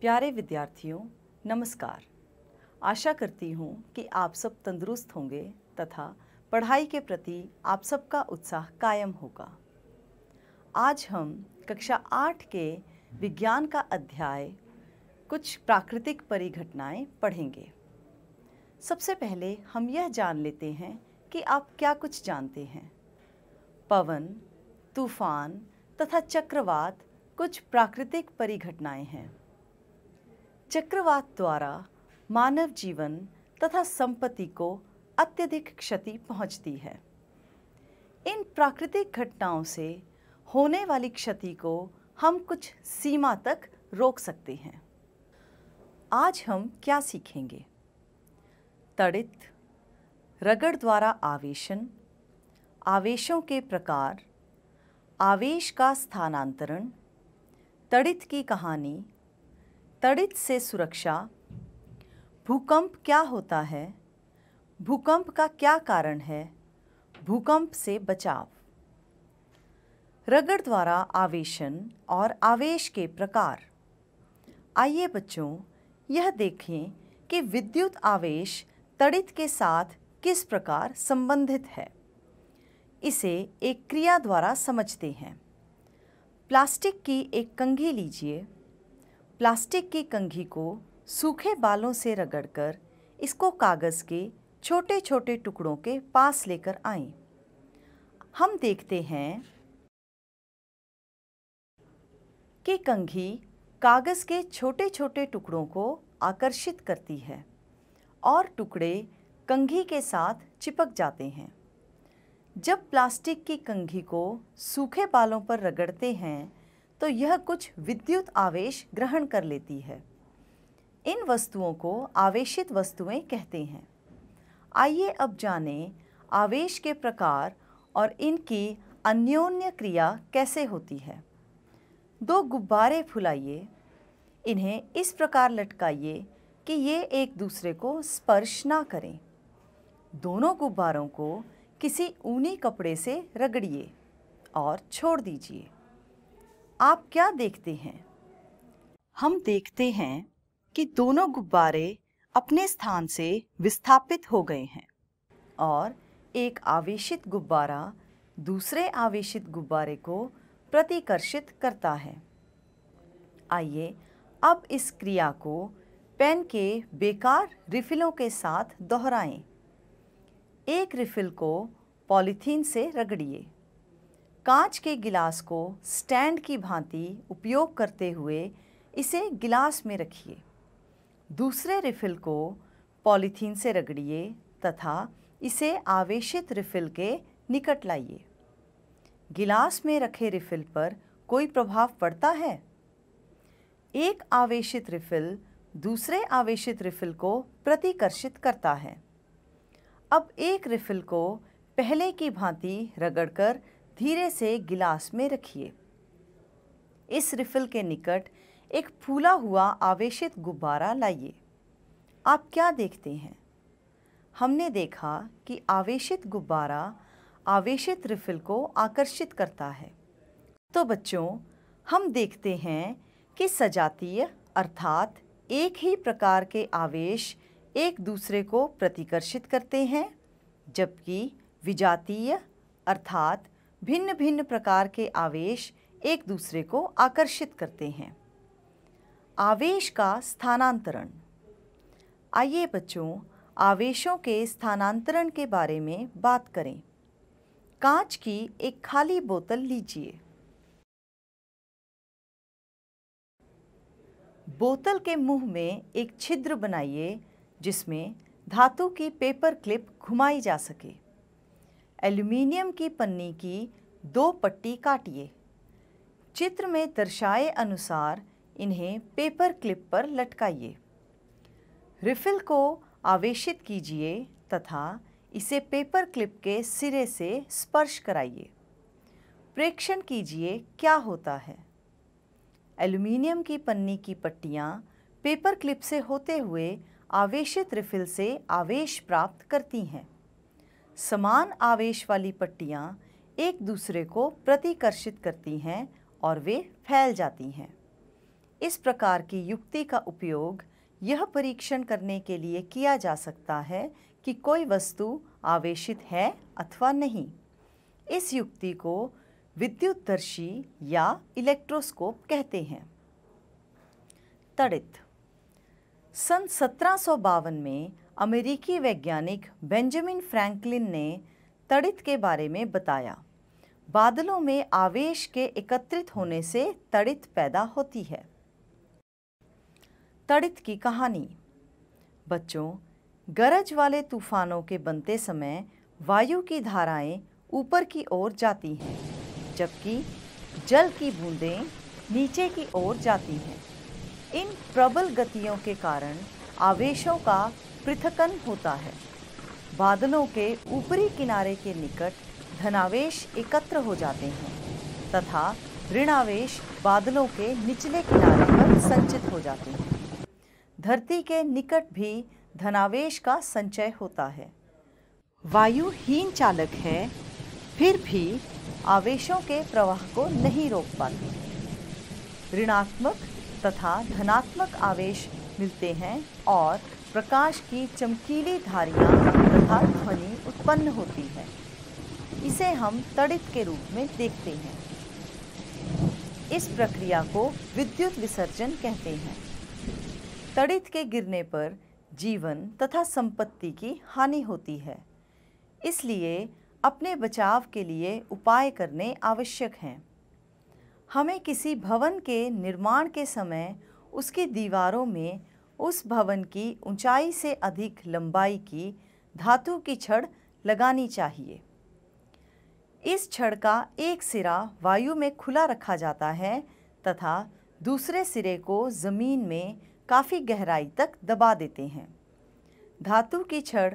प्यारे विद्यार्थियों नमस्कार आशा करती हूँ कि आप सब तंदुरुस्त होंगे तथा पढ़ाई के प्रति आप सबका उत्साह कायम होगा आज हम कक्षा आठ के विज्ञान का अध्याय कुछ प्राकृतिक परिघटनाएं पढ़ेंगे सबसे पहले हम यह जान लेते हैं कि आप क्या कुछ जानते हैं पवन तूफान तथा चक्रवात कुछ प्राकृतिक परिघटनाएं हैं चक्रवात द्वारा मानव जीवन तथा संपत्ति को अत्यधिक क्षति पहुंचती है इन प्राकृतिक घटनाओं से होने वाली क्षति को हम कुछ सीमा तक रोक सकते हैं आज हम क्या सीखेंगे तड़ित रगड़ द्वारा आवेशन आवेशों के प्रकार आवेश का स्थानांतरण तड़ित की कहानी तड़ित से सुरक्षा भूकंप क्या होता है भूकंप का क्या कारण है भूकंप से बचाव रगड़ द्वारा आवेशन और आवेश के प्रकार आइए बच्चों यह देखें कि विद्युत आवेश तड़ित के साथ किस प्रकार संबंधित है इसे एक क्रिया द्वारा समझते हैं प्लास्टिक की एक कंघी लीजिए प्लास्टिक की कंघी को सूखे बालों से रगड़कर इसको कागज़ के छोटे छोटे टुकड़ों के पास लेकर आए हम देखते हैं कि कंघी कागज़ के छोटे छोटे टुकड़ों को आकर्षित करती है और टुकड़े कंघी के साथ चिपक जाते हैं जब प्लास्टिक की कंघी को सूखे बालों पर रगड़ते हैं तो यह कुछ विद्युत आवेश ग्रहण कर लेती है इन वस्तुओं को आवेशित वस्तुएं कहते हैं आइए अब जानें आवेश के प्रकार और इनकी अन्योन्य क्रिया कैसे होती है दो गुब्बारे फुलाइए इन्हें इस प्रकार लटकाइए कि ये एक दूसरे को स्पर्श ना करें दोनों गुब्बारों को किसी ऊनी कपड़े से रगड़िए और छोड़ दीजिए आप क्या देखते हैं हम देखते हैं कि दोनों गुब्बारे अपने स्थान से विस्थापित हो गए हैं और एक आवेशित गुब्बारा दूसरे आवेशित गुब्बारे को प्रतिकर्षित करता है आइए अब इस क्रिया को पेन के बेकार रिफिलों के साथ दोहराएं। एक रिफिल को पॉलीथीन से रगड़िए कांच के गिलास को स्टैंड की भांति उपयोग करते हुए इसे गिलास में रखिए दूसरे रिफिल को पॉलीथीन से रगड़िए तथा इसे आवेशित रिफिल के निकट लाइए गिलास में रखे रिफिल पर कोई प्रभाव पड़ता है एक आवेशित रिफिल दूसरे आवेशित रिफिल को प्रतिकर्षित करता है अब एक रिफिल को पहले की भांति रगड़कर धीरे से गिलास में रखिए इस रिफिल के निकट एक फूला हुआ आवेशित गुब्बारा लाइए आप क्या देखते हैं हमने देखा कि आवेशित गुब्बारा आवेशित रिफिल को आकर्षित करता है तो बच्चों हम देखते हैं कि सजातीय अर्थात एक ही प्रकार के आवेश एक दूसरे को प्रतिकर्षित करते हैं जबकि विजातीय अर्थात भिन्न भिन्न प्रकार के आवेश एक दूसरे को आकर्षित करते हैं आवेश का स्थानांतरण आइए बच्चों आवेशों के स्थानांतरण के बारे में बात करें कांच की एक खाली बोतल लीजिए बोतल के मुंह में एक छिद्र बनाइए जिसमें धातु की पेपर क्लिप घुमाई जा सके एल्यूमिनियम की पन्नी की दो पट्टी काटिए चित्र में दर्शाए अनुसार इन्हें पेपर क्लिप पर लटकाइए रिफिल को आवेशित कीजिए तथा इसे पेपर क्लिप के सिरे से स्पर्श कराइए प्रेक्षण कीजिए क्या होता है एल्यूमिनियम की पन्नी की पट्टियाँ पेपर क्लिप से होते हुए आवेशित रिफिल से आवेश प्राप्त करती हैं समान आवेश वाली पट्टियाँ एक दूसरे को प्रतिकर्षित करती हैं और वे फैल जाती हैं इस प्रकार की युक्ति का उपयोग यह परीक्षण करने के लिए किया जा सकता है कि कोई वस्तु आवेशित है अथवा नहीं इस युक्ति को विद्युतदर्शी या इलेक्ट्रोस्कोप कहते हैं तड़ित सन सत्रह में अमेरिकी वैज्ञानिक बेंजामिन फ्रैंकलिन ने तड़ित के बारे में बताया बादलों में आवेश के एकत्रित होने से तड़ित पैदा होती है तड़ित की कहानी बच्चों गरज वाले तूफानों के बनते समय वायु की धाराएं ऊपर की ओर जाती हैं जबकि जल की बूंदें नीचे की ओर जाती हैं इन प्रबल गतियों के कारण आवेशों का पृथकन होता है बादलों के ऊपरी किनारे के निकट धनावेश एकत्र हो जाते हैं तथा ऋणावेश बादलों के निचले किनारे पर संचित हो जाते हैं धरती के निकट भी धनावेश का संचय होता है वायु हीन चालक है फिर भी आवेशों के प्रवाह को नहीं रोक पाते ऋणात्मक तथा धनात्मक आवेश मिलते हैं और प्रकाश की चमकीली धारियां तथा ध्वनि उत्पन्न होती है इसे हम तड़ित के रूप में देखते हैं इस प्रक्रिया को विद्युत विसर्जन कहते हैं तड़ित के गिरने पर जीवन तथा संपत्ति की हानि होती है इसलिए अपने बचाव के लिए उपाय करने आवश्यक हैं हमें किसी भवन के निर्माण के समय उसकी दीवारों में उस भवन की ऊंचाई से अधिक लंबाई की धातु की छड़ लगानी चाहिए इस छड़ का एक सिरा वायु में खुला रखा जाता है तथा दूसरे सिरे को ज़मीन में काफ़ी गहराई तक दबा देते हैं धातु की छड़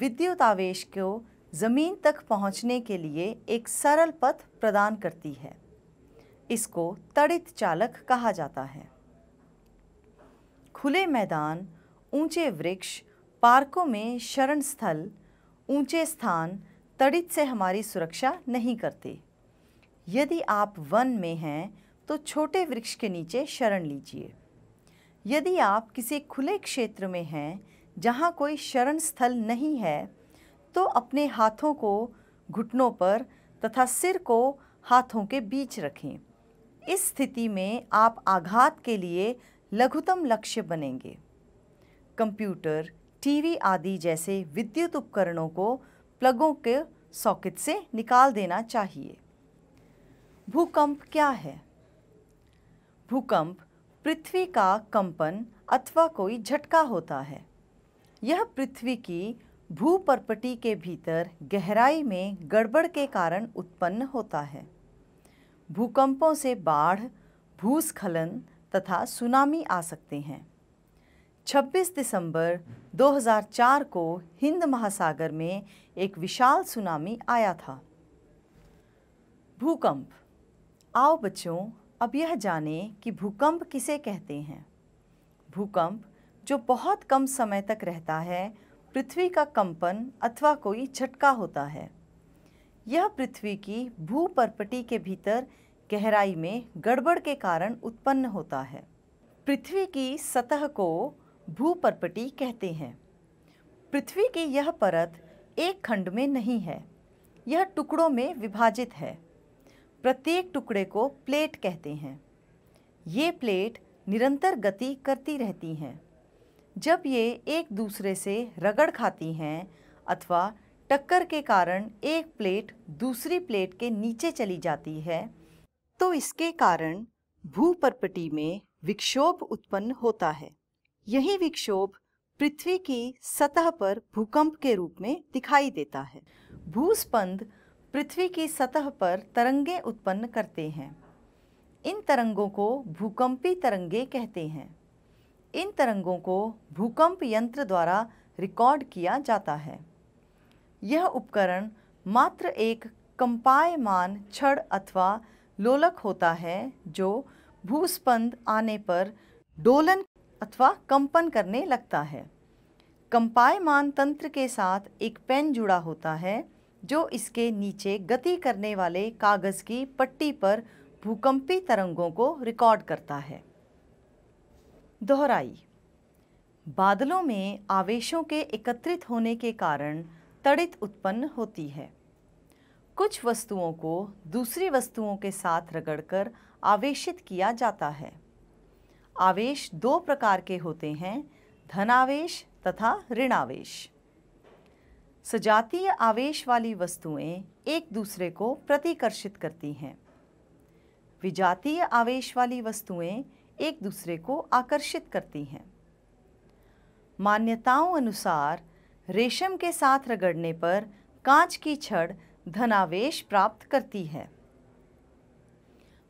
विद्युत आवेश को ज़मीन तक पहुंचने के लिए एक सरल पथ प्रदान करती है इसको तड़ित चालक कहा जाता है खुले मैदान ऊंचे वृक्ष पार्कों में शरण स्थल ऊंचे स्थान तड़ित से हमारी सुरक्षा नहीं करते यदि आप वन में हैं तो छोटे वृक्ष के नीचे शरण लीजिए यदि आप किसी खुले क्षेत्र में हैं जहाँ कोई शरण स्थल नहीं है तो अपने हाथों को घुटनों पर तथा सिर को हाथों के बीच रखें इस स्थिति में आप आघात के लिए लघुतम लक्ष्य बनेंगे कंप्यूटर टीवी आदि जैसे विद्युत उपकरणों को प्लगों के सॉकेट से निकाल देना चाहिए भूकंप क्या है भूकंप पृथ्वी का कंपन अथवा कोई झटका होता है यह पृथ्वी की भूपर्पटी के भीतर गहराई में गड़बड़ के कारण उत्पन्न होता है भूकंपों से बाढ़ भूस्खलन तथा सुनामी आ सकते हैं 26 दिसंबर 2004 को हिंद महासागर में एक विशाल सुनामी आया था भूकंप आओ बच्चों अब यह जाने कि भूकंप किसे कहते हैं भूकंप जो बहुत कम समय तक रहता है पृथ्वी का कंपन अथवा कोई झटका होता है यह पृथ्वी की भूपरपटी के भीतर गहराई में गड़बड़ के कारण उत्पन्न होता है पृथ्वी की सतह को भूपरपटी कहते हैं पृथ्वी की यह परत एक खंड में नहीं है यह टुकड़ों में विभाजित है प्रत्येक टुकड़े को प्लेट कहते हैं ये प्लेट निरंतर गति करती रहती हैं जब ये एक दूसरे से रगड़ खाती हैं अथवा टक्कर के कारण एक प्लेट दूसरी प्लेट के नीचे चली जाती है तो इसके कारण भूपर्पटी में विक्षोभ उत्पन्न होता है यही विक्षोभ पृथ्वी की सतह पर भूकंप के रूप में दिखाई देता है भूस्पंद पृथ्वी की सतह पर तरंगे उत्पन्न करते हैं इन तरंगों को भूकंपी तरंगे कहते हैं इन तरंगों को भूकंप यंत्र द्वारा रिकॉर्ड किया जाता है यह उपकरण मात्र एक कंपायमान छड़ अथवा लोलक होता है जो भूस्पंद आने पर डोलन अथवा कंपन करने लगता है कंपायमान तंत्र के साथ एक पेन जुड़ा होता है जो इसके नीचे गति करने वाले कागज़ की पट्टी पर भूकंपी तरंगों को रिकॉर्ड करता है दोहराई बादलों में आवेशों के एकत्रित होने के कारण तड़ित उत्पन्न होती है कुछ वस्तुओं को दूसरी वस्तुओं के साथ रगड़कर आवेशित किया जाता है आवेश दो प्रकार के होते हैं धनावेश तथा ऋणावेश सजातीय आवेश वाली वस्तुएं एक दूसरे को प्रतिकर्षित करती हैं विजातीय आवेश वाली वस्तुएं एक दूसरे को आकर्षित करती हैं मान्यताओं अनुसार रेशम के साथ रगड़ने पर कांच की छड़ धनावेश प्राप्त करती है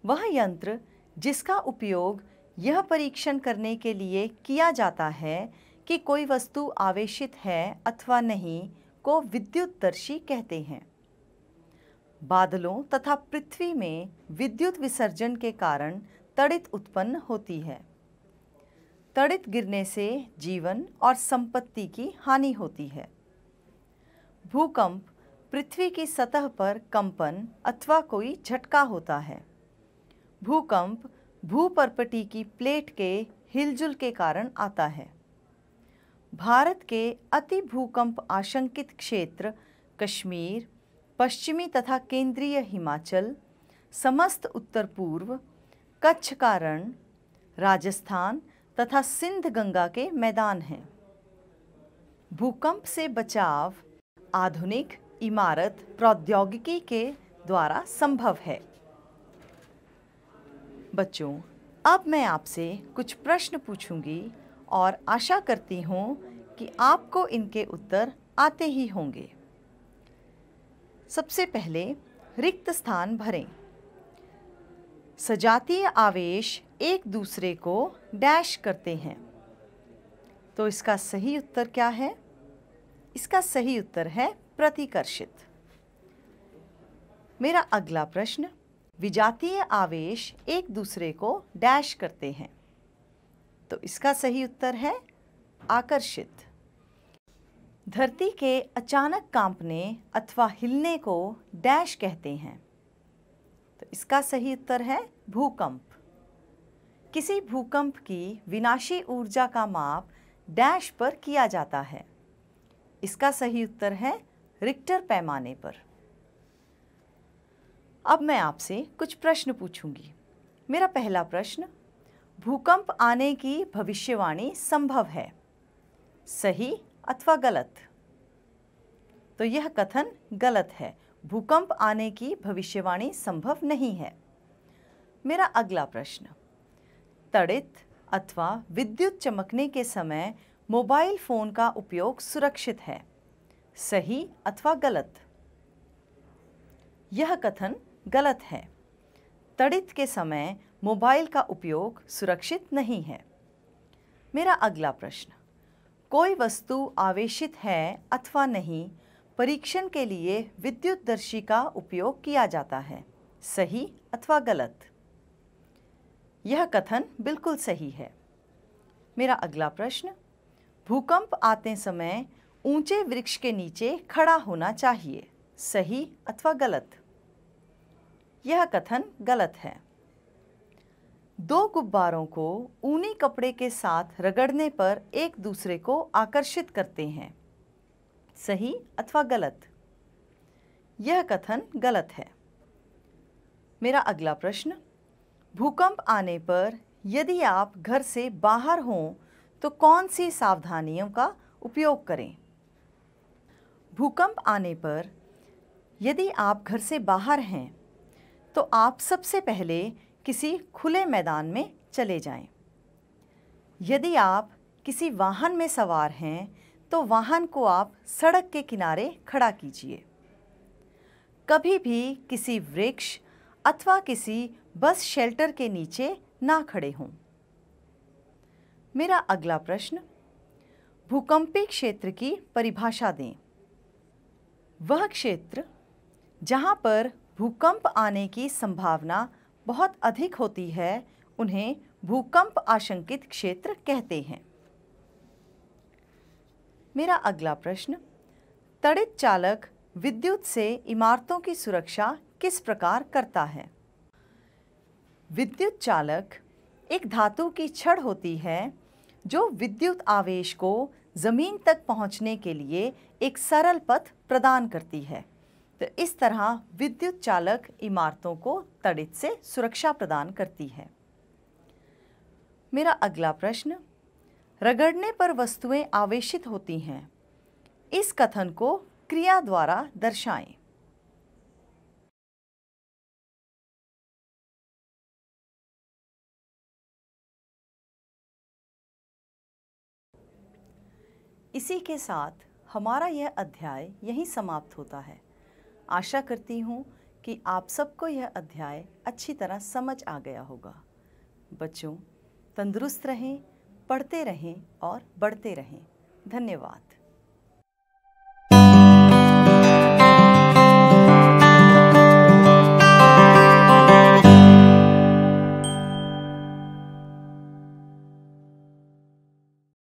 वह यंत्र जिसका उपयोग यह परीक्षण करने के लिए किया जाता है कि कोई वस्तु आवेशित है अथवा नहीं को विद्युतदर्शी कहते हैं बादलों तथा पृथ्वी में विद्युत विसर्जन के कारण तड़ित उत्पन्न होती है तड़ित गिरने से जीवन और संपत्ति की हानि होती है भूकंप पृथ्वी की सतह पर कंपन अथवा कोई झटका होता है भूकंप भूपर्पटी की प्लेट के हिलजुल के कारण आता है भारत के अति भूकंप आशंकित क्षेत्र कश्मीर पश्चिमी तथा केंद्रीय हिमाचल समस्त उत्तर पूर्व कच्छ का रण राजस्थान तथा सिंध गंगा के मैदान हैं भूकंप से बचाव आधुनिक इमारत प्रौद्योगिकी के द्वारा संभव है बच्चों अब मैं आपसे कुछ प्रश्न पूछूंगी और आशा करती हूं कि आपको इनके उत्तर आते ही होंगे सबसे पहले रिक्त स्थान भरें सजातीय आवेश एक दूसरे को डैश करते हैं तो इसका सही उत्तर क्या है इसका सही उत्तर है प्रतिकर्षित मेरा अगला प्रश्न विजातीय आवेश एक दूसरे को डैश करते हैं तो इसका सही उत्तर है आकर्षित धरती के अचानक कांपने अथवा हिलने को डैश कहते हैं तो इसका सही उत्तर है भूकंप किसी भूकंप की विनाशी ऊर्जा का माप डैश पर किया जाता है इसका सही उत्तर है रिक्टर पैमाने पर अब मैं आपसे कुछ प्रश्न पूछूंगी मेरा पहला प्रश्न भूकंप आने की भविष्यवाणी संभव है सही अथवा गलत तो यह कथन गलत है भूकंप आने की भविष्यवाणी संभव नहीं है मेरा अगला प्रश्न तड़ित अथवा विद्युत चमकने के समय मोबाइल फ़ोन का उपयोग सुरक्षित है सही अथवा गलत यह कथन गलत है तड़ित के समय मोबाइल का उपयोग सुरक्षित नहीं है मेरा अगला प्रश्न कोई वस्तु आवेशित है अथवा नहीं परीक्षण के लिए विद्युत दर्शी का उपयोग किया जाता है सही अथवा गलत यह कथन बिल्कुल सही है मेरा अगला प्रश्न भूकंप आते समय ऊंचे वृक्ष के नीचे खड़ा होना चाहिए सही अथवा गलत यह कथन गलत है दो गुब्बारों को ऊनी कपड़े के साथ रगड़ने पर एक दूसरे को आकर्षित करते हैं सही अथवा गलत यह कथन गलत है मेरा अगला प्रश्न भूकंप आने पर यदि आप घर से बाहर हों तो कौन सी सावधानियों का उपयोग करें भूकंप आने पर यदि आप घर से बाहर हैं तो आप सबसे पहले किसी खुले मैदान में चले जाएं। यदि आप किसी वाहन में सवार हैं तो वाहन को आप सड़क के किनारे खड़ा कीजिए कभी भी किसी वृक्ष अथवा किसी बस शेल्टर के नीचे ना खड़े हों मेरा अगला प्रश्न भूकंपी क्षेत्र की परिभाषा दें वह क्षेत्र जहाँ पर भूकंप आने की संभावना बहुत अधिक होती है उन्हें भूकंप आशंकित क्षेत्र कहते हैं मेरा अगला प्रश्न तड़ित चालक विद्युत से इमारतों की सुरक्षा किस प्रकार करता है विद्युत चालक एक धातु की छड़ होती है जो विद्युत आवेश को ज़मीन तक पहुंचने के लिए एक सरल पथ प्रदान करती है तो इस तरह विद्युत चालक इमारतों को तड़ित से सुरक्षा प्रदान करती है मेरा अगला प्रश्न रगड़ने पर वस्तुएं आवेशित होती हैं इस कथन को क्रिया द्वारा दर्शाएं इसी के साथ हमारा यह अध्याय यहीं समाप्त होता है आशा करती हूँ कि आप सबको यह अध्याय अच्छी तरह समझ आ गया होगा बच्चों तंदुरुस्त रहें पढ़ते रहें और बढ़ते रहें धन्यवाद